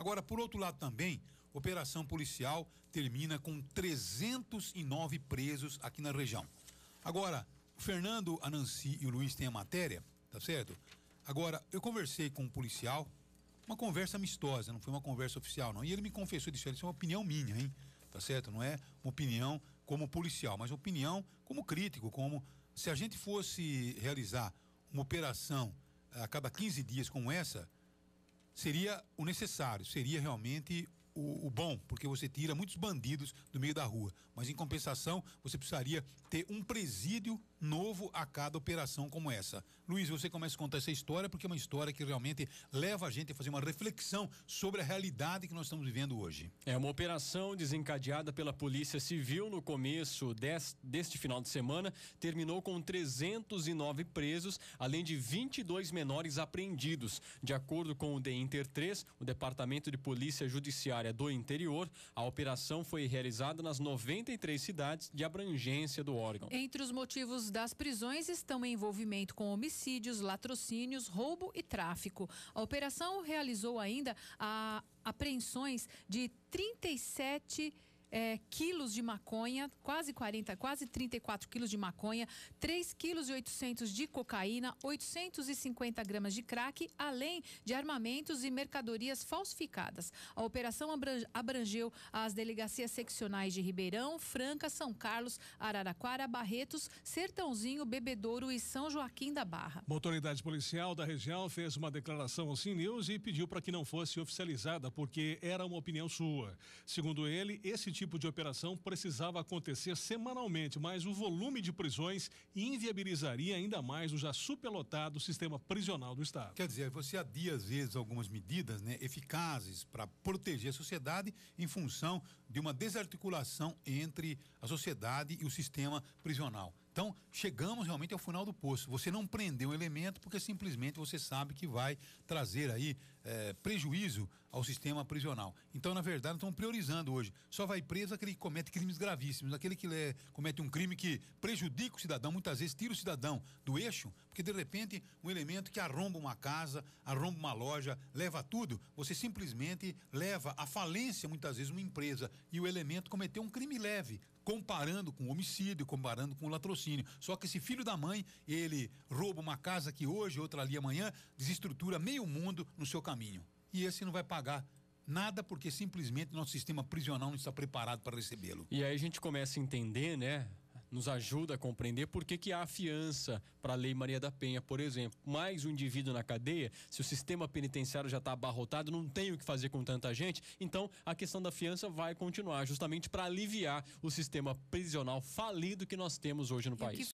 Agora, por outro lado também, operação policial termina com 309 presos aqui na região. Agora, o Fernando, a Nancy e o Luiz têm a matéria, tá certo? Agora, eu conversei com um policial, uma conversa amistosa, não foi uma conversa oficial, não. E ele me confessou, disse, isso é uma opinião minha, hein? Tá certo? Não é uma opinião como policial, mas uma opinião como crítico, como se a gente fosse realizar uma operação eh, a cada 15 dias como essa, seria o necessário, seria realmente o, o, bom, porque você tira muitos bandidos do meio da rua. Mas em compensação, você precisaria ter um presídio novo a cada operação como essa. Luiz, você começa a contar essa história porque é uma história que realmente leva a gente a fazer uma reflexão sobre a realidade que nós estamos vivendo hoje. É uma operação desencadeada pela Polícia Civil no começo deste, deste final de semana, terminou com 309 presos, além de 22 menores apreendidos. De acordo com o Dinter 3, o Departamento de Polícia Judiciária é do interior. A operação foi realizada nas 93 cidades de abrangência do órgão. Entre os motivos das prisões estão envolvimento com homicídios, latrocínios, roubo e tráfico. A operação realizou ainda a apreensões de 37 é, quilos de maconha, quase 40, quase 34 quilos de maconha, 3 quilos e 800 de cocaína, 850 gramas de crack, além de armamentos e mercadorias falsificadas. A operação abrangeu as delegacias seccionais de Ribeirão, Franca, São Carlos, Araraquara, Barretos, Sertãozinho, Bebedouro e São Joaquim da Barra. Uma autoridade policial da região fez uma declaração ao News e pediu para que não fosse oficializada, porque era uma opinião sua. Segundo ele, esse tipo tipo de operação precisava acontecer semanalmente, mas o volume de prisões inviabilizaria ainda mais o já superlotado sistema prisional do Estado. Quer dizer, você adia às vezes algumas medidas né, eficazes para proteger a sociedade em função de uma desarticulação entre a sociedade e o sistema prisional. Então, chegamos realmente ao final do poço. Você não prendeu um elemento porque simplesmente você sabe que vai trazer aí é, prejuízo ao sistema prisional. Então, na verdade, estão priorizando hoje. Só vai preso aquele que comete crimes gravíssimos, aquele que é, comete um crime que prejudica o cidadão, muitas vezes tira o cidadão do eixo, porque de repente um elemento que arromba uma casa, arromba uma loja, leva tudo, você simplesmente leva à falência, muitas vezes, uma empresa. E o elemento cometeu um crime leve, comparando com homicídio, comparando com latrocínio. Só que esse filho da mãe, ele rouba uma casa aqui hoje, outra ali amanhã, desestrutura meio mundo no seu caminho. E esse não vai pagar nada porque simplesmente nosso sistema prisional não está preparado para recebê-lo. E aí a gente começa a entender, né, nos ajuda a compreender por que, que há fiança para a Lei Maria da Penha, por exemplo. Mais um indivíduo na cadeia, se o sistema penitenciário já está abarrotado, não tem o que fazer com tanta gente, então a questão da fiança vai continuar, justamente para aliviar o sistema prisional falido que nós temos hoje no e país.